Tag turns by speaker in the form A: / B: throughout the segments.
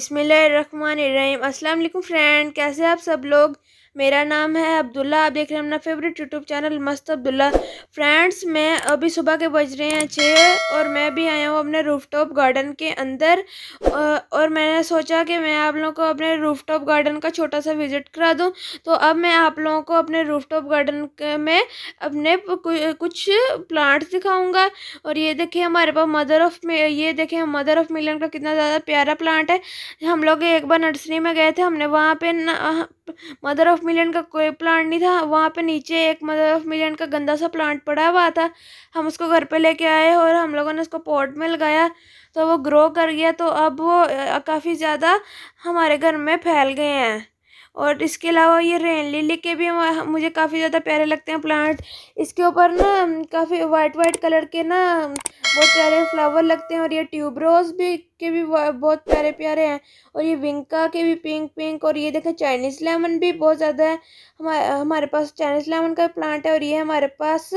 A: बिसमीम अस्सलाम वालेकुम फ्रेंड कैसे आप सब लोग मेरा नाम है अब्दुल्ला आप देख रहे हैं अपना फेवरेट यूट्यूब चैनल मस्त अब्दुल्ला फ्रेंड्स मैं अभी सुबह के बज रहे हैं छः और मैं भी आया हूँ अपने रूफटॉप गार्डन के अंदर और मैंने सोचा कि मैं आप लोगों को अपने रूफटॉप गार्डन का छोटा सा विज़िट करा दूँ तो अब मैं आप लोगों को अपने टॉप गार्डन में अपने कुछ प्लांट्स दिखाऊँगा और ये देखिए हमारे पास मदर ऑफ ये देखिए मदर ऑफ मिलन का कितना ज़्यादा प्यारा प्लांट है हम लोग एक बार नर्सरी में गए थे हमने वहाँ पर मदर ऑफ ऑफ मिलियन का कोई प्लांट नहीं था वहाँ पे नीचे एक मदर ऑफ मिलियन का गंदा सा प्लांट पड़ा हुआ था हम उसको घर पे लेके आए और हम लोगों ने उसको पॉट में लगाया तो वो ग्रो कर गया तो अब वो काफ़ी ज़्यादा हमारे घर में फैल गए हैं और इसके अलावा ये रेन लिली के भी मुझे काफ़ी ज़्यादा प्यारे लगते हैं प्लांट इसके ऊपर ना काफ़ी वाइट वाइट कलर के ना बहुत प्यारे फ्लावर लगते हैं और ये ट्यूबरोज भी के भी बहुत प्यारे प्यारे हैं और ये विंका के भी पिंक पिंक और ये देखें चाइनीज़ लेमन भी बहुत ज़्यादा है हमारे हमारे पास चाइनीज़ लेमन का प्लांट है और ये हमारे पास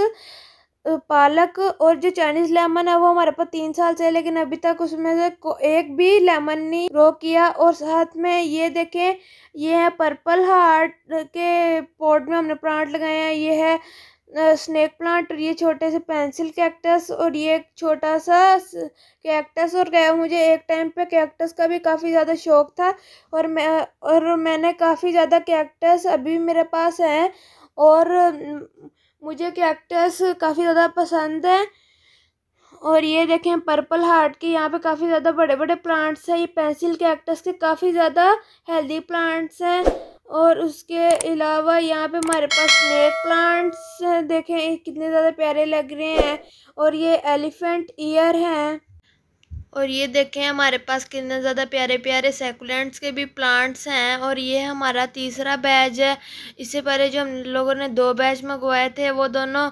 A: पालक और जो चाइनीज लेमन है वो हमारे पास तीन साल से है लेकिन अभी तक उसमें से एक भी लेमन नहीं ग्रो किया और साथ में ये देखें ये है पर्पल हार्ट के पॉट में हमने प्लांट लगाए हैं ये है स्नेक प्लांट और ये छोटे से पेंसिल कैक्टस और ये एक छोटा सा कैक्टस और क्या मुझे एक टाइम पे कैक्टस का भी काफ़ी ज़्यादा शौक़ था और मैं और मैंने काफ़ी ज़्यादा कैक्टस अभी मेरे पास हैं और मुझे कैक्टस काफ़ी ज़्यादा पसंद है और ये देखें पर्पल हार्ट के यहाँ पे काफ़ी ज़्यादा बड़े बड़े प्लांट्स हैं ये पेंसिल कैक्टस के काफ़ी ज़्यादा हेल्दी प्लांट्स हैं और उसके अलावा यहाँ पे हमारे पास स्नेक प्लांट्स देखें कितने ज़्यादा प्यारे लग रहे हैं और ये एलिफेंट ईयर हैं और ये देखें हमारे पास कितने ज़्यादा प्यारे प्यारे सेकुलेंट्स के भी प्लांट्स हैं और ये हमारा तीसरा बैच है इससे पहले जो हम लोगों ने दो बैच मंगवाए थे वो दोनों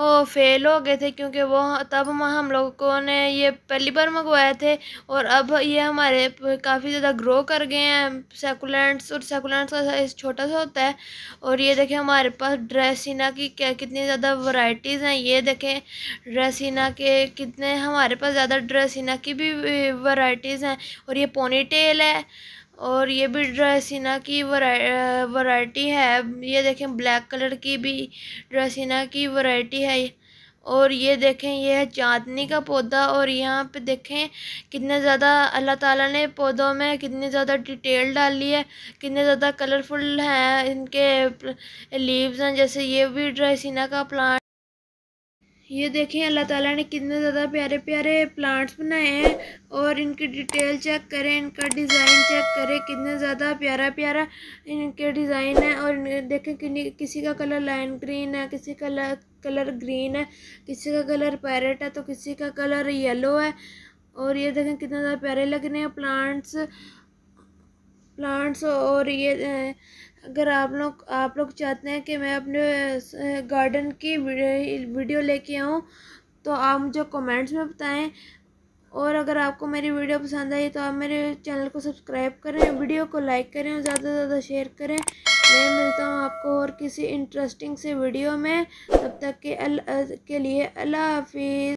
A: फेल हो गए थे क्योंकि वो तब हम लोगों ने ये पहली बार मंगवाए थे और अब ये हमारे काफ़ी ज़्यादा ग्रो कर गए हैं सेकुलेंट्स और सेकुलेंट्स का साइज़ छोटा सा होता है और ये देखें हमारे पास ड्रेसिना की क्या कितनी ज़्यादा वैरायटीज़ हैं ये देखें ड्रेसिना के कितने हमारे पास ज़्यादा ड्रेसिना की भी वराइटीज़ हैं और ये पोनी टेल है और ये भी ड्रेसिना की वैरायटी है ये देखें ब्लैक कलर की भी ड्रेसिना की वैरायटी है और ये देखें ये है चाँदनी का पौधा और यहाँ पे देखें कितने ज़्यादा अल्लाह ताला ने पौधों में कितनी ज़्यादा डिटेल डाली है कितने ज़्यादा कलरफुल हैं इनके लीव्स हैं जैसे ये भी ड्रेसिना का प्लांट ये देखें अल्लाह ताला ने कितने ज़्यादा प्यारे प्यारे प्लांट्स बनाए हैं और इनकी डिटेल चेक करें इनका डिज़ाइन चेक करें कितने ज़्यादा प्यारा प्यारा इनके डिज़ाइन है और देखें कि किसी का कलर लाइन ग्रीन है किसी का कलर ग्रीन है किसी का कलर पैरेट है तो किसी का कलर येलो है और ये देखें कितने ज़्यादा प्यारे लग रहे हैं प्लांट्स प्लांट्स और ये अगर आप लोग आप लोग चाहते हैं कि मैं अपने गार्डन की वीडियो लेके आऊँ तो आप मुझे कमेंट्स में बताएं और अगर आपको मेरी वीडियो पसंद आई तो आप मेरे चैनल को सब्सक्राइब करें वीडियो को लाइक करें और ज़्यादा से ज़्यादा शेयर करें मैं मिलता हूँ आपको और किसी इंटरेस्टिंग से वीडियो में तब तक के अल के लिए अल्लाह हाफिज़